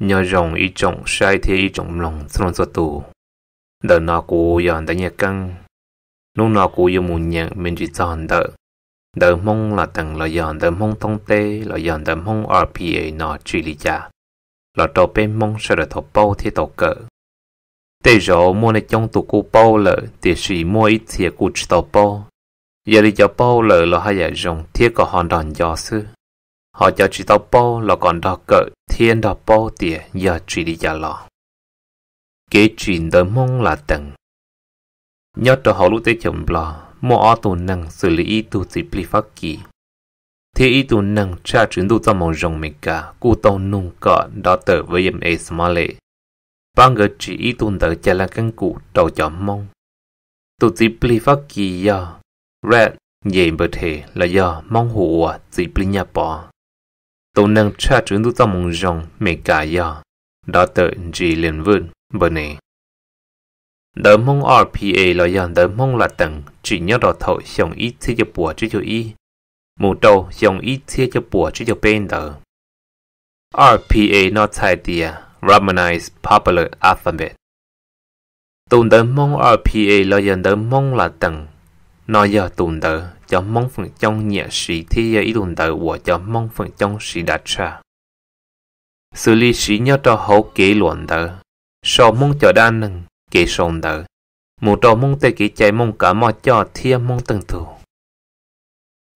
nhờ rồng y trọng sai thì y trọng lòng xong rồi tù đợt nọ cụ giờ đã nhẹ căng lúc nọ cụ giờ muốn nhận mình chỉ giòn đỡ đỡ mong là tầng là giờ đỡ mong thông tê là giờ đỡ mong rpa nọ chỉ lý giả là đầu bên mong sẽ được thổ bao thế tổ cỡ tê rộ mua này trong tụ cụ bao lợ thì chỉ mua ít thì cụ chỉ tổ bao giờ đi cho bao lợ là hai giờ rồng thiết có hòn đòn gió xưa họ cho chỉ tổ bao là còn đo cỡ thiên đỏ bao tỉa giờ truy đi giờ lo Kế chuyện đời mong là tầng. Nhớ đó họ lúc tới chồng lo mô ở tù năng xử lý ý tù chỉ bì phát kỳ. Thế ý tù năng cha chuyển tù trong mong rồng mình cả, cụ tàu nung cọ đó tờ với em ấy mà lệ. Bà ngờ chỉ ý tù tờ chả là căn cụ đầu chó mong. Tù chỉ bì phát kỳ giờ, rẹt dạy bởi thế là giờ mong hùa chỉ bì nhà bỏ tổ năng cha trứng tu tâm mong rong mẹ cả ya đó tự chỉ liền vươn bờ này đỡ mong RPA là dàn đỡ mong là tầng chỉ nhớ đỏ thổi xong ít thế cho bùa chứ cho y mù trâu xong ít thế cho bùa chứ cho bên đỡ RPA nó thay tìa Romanized Popular Alphabet Tồn đỡ mong RPA là dàn đỡ mong là tầng nó giờ tồn tờ cho mong phần trong nhẹ sĩ thi giờ ý tồn tờ của cho mong phần trong sĩ đặt ra xử lý sĩ nhớ cho hậu kế luận tờ so mong cho đa năng kế sồn tờ một trò mong tê kế chạy mong cả mò cho thiên mong từng thủ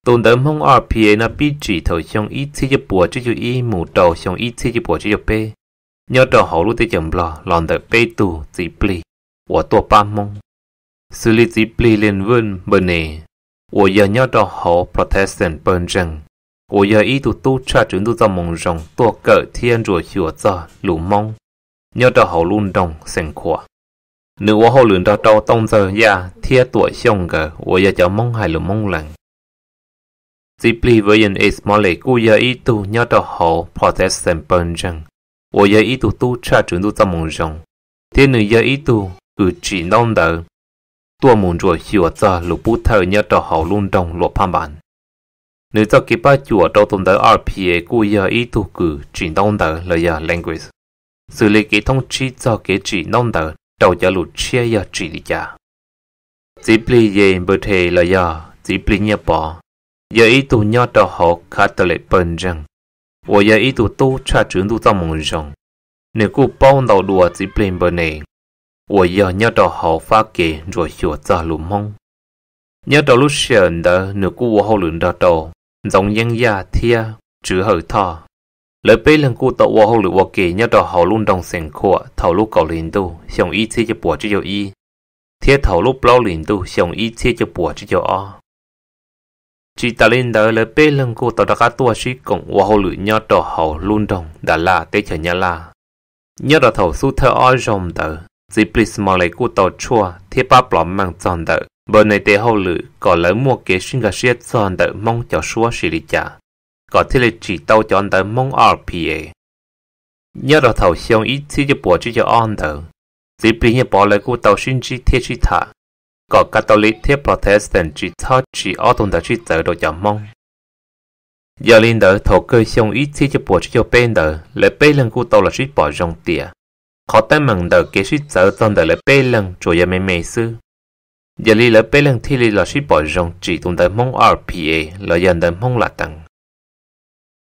tồn tờ mong ở phía nó bị chỉ thổi trong ý thi cho bùa chứ chú ý một trò trong ý thi cho bùa chứ chú bê nhớ cho hậu lúc tê chồng lò lòn tờ bê tù dì bì của tổ ba mong xử lý tí bì liên vươn bờ nhớ đó họ Protestant bờn rằng, ủa giờ ý tụ tu trả trưởng tu mong rồng tua cỡ thiên rùa chùa cho lũ mong. Nhớ đó họ luôn đồng sẵn khỏa. Nữ ủa họ lưỡng đó tông giờ ya dạ, thiên tuổi xong gờ, ủa giờ cháu mong hay lũ mong lặng. Tí bì với yên ế mò lệ cú giờ ý tụ nhớ đó họ Protestant bờn rằng, ủa giờ ý tụ tu trả trưởng tu mong rồng. Thiên nữ giờ ý tụ cử ừ chỉ nông đỡ tua mùn rồi chùa cho lục bút thờ nhớ trò hậu luôn trong lụa phan bản nếu cho kịp ba chùa trong tuần tới RPA của giờ ý tu cử chuyển nông tới là giờ language xử lý kỹ thông chi cho kế chỉ nông tới đầu giờ lụt chia giờ chỉ đi cha chỉ pli ye bờ thề là giờ chỉ pli nhớ bỏ giờ ý tu nhớ trò hậu khá tờ lệ bền rằng và giờ ý tu tu cha trưởng tu trong mùng rồng nếu cô bao đầu đùa chỉ pli bờ này 我要 nhớ đầu hậu phá kì rồi sửa ra lũ Nhớ đầu lúc sườn đó nửa cú vô hậu lượng đó đầu, dòng dân gia thia, chữ hở thọ. Lời bế lần cú tạo vô hậu lượng nhớ đầu hậu luôn đồng sền khua, thảo lúc cầu liền tu, xong ý thế cho bùa chứ dầu y. thảo lúc lao liền tu, xong ý thế cho bùa chứ dầu Chỉ ta lên đó lời bế lần cô tạo đã cá tua sĩ cộng vô hậu lượng nhớ đầu hậu luôn đồng, đã là tế chờ nhớ là. Nhớ đầu thảo su thơ oi rồng tờ, chỉ bị mò lấy của tàu chua thiết ba bỏ mang tròn đỡ bờ này tế hậu lử có lỡ mua kế sinh gà xiết tròn đỡ mong cho xua xì lý chả có thể là chỉ tàu chọn đỡ mong RPA nhớ đầu thầu xong ít chỉ cho bỏ chỉ cho anh đỡ chỉ bị nhớ bỏ lấy của tàu sinh chỉ thiết chỉ thả có Catholic thiết Protestant chỉ thọ chỉ ở tùng đỡ chỉ tờ đồ chọn mong giờ lên đỡ thầu cơ xong ít chỉ cho bỏ chỉ cho bên đỡ lấy bên lên của tàu là chỉ bỏ rong tiền khó tay mừng đỡ kế suy giờ tông đỡ lại bê lần chủ yếu mê mê sư. Giờ lý lỡ bê lần thì lý lỡ suy bỏ rộng chỉ tôn đỡ mong RPA lỡ dần đỡ mong là tầng.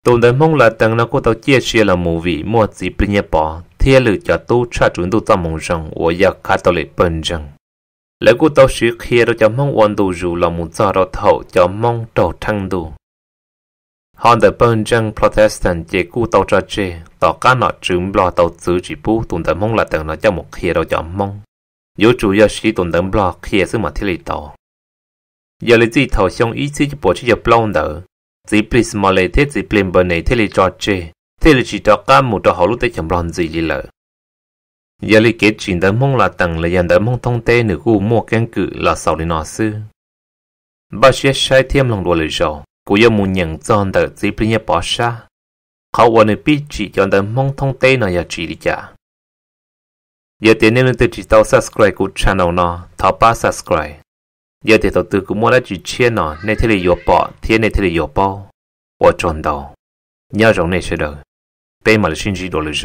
Tôn đỡ mong là tầng nó có tàu chia chia là mù vị mua gì bình nhẹ bỏ thì lử cho tu trả chuẩn tu tâm mong rộng ổ giá khá tàu lệ bần rộng. Lỡ cô tàu suy khía đó cho mong ổn đủ dù là mù cho đó thậu cho mong trầu thăng đủ hòn the bên chân protestant chỉ cu tàu trò chê tỏ cá nọ trứng lo tàu xứ chỉ bu tụn tờ mông là tầng nó cho một khía đầu chọn mong yếu chủ yếu sĩ tụn tờ lo khía xứ mà thiết lý tàu giờ lấy gì thầu xong ý chí bộ chỉ giờ blon đỡ chỉ please mà lấy thế chỉ please bên này thiết lý trò chê thiết lý chỉ tỏ cá một trò hậu lúc tới chậm lon gì lý lợ giờ lấy kết chuyện tờ mông là tầng là dàn tờ mông thông tế nửa gu mua kén cử là sau đi nọ sư ba sẽ sai thêm lòng đùa lời rồi กูยังมุ่งยังจอนเดอจีเป็นยปอชาเขาวันนี้ปีจีจอนเดอมองทองเต้นอยาจีดีจ้าอย่าเตียนเนื่องตัวจีตาว subscribe กูช่องนอทอป้า subscribe อย่าเตียนตัวกูมัวได้จีเชียนอในเทเลโยปอเทียนในเทเลโยปอว่าจอนเดอ要容那些的，被马的信息多了少。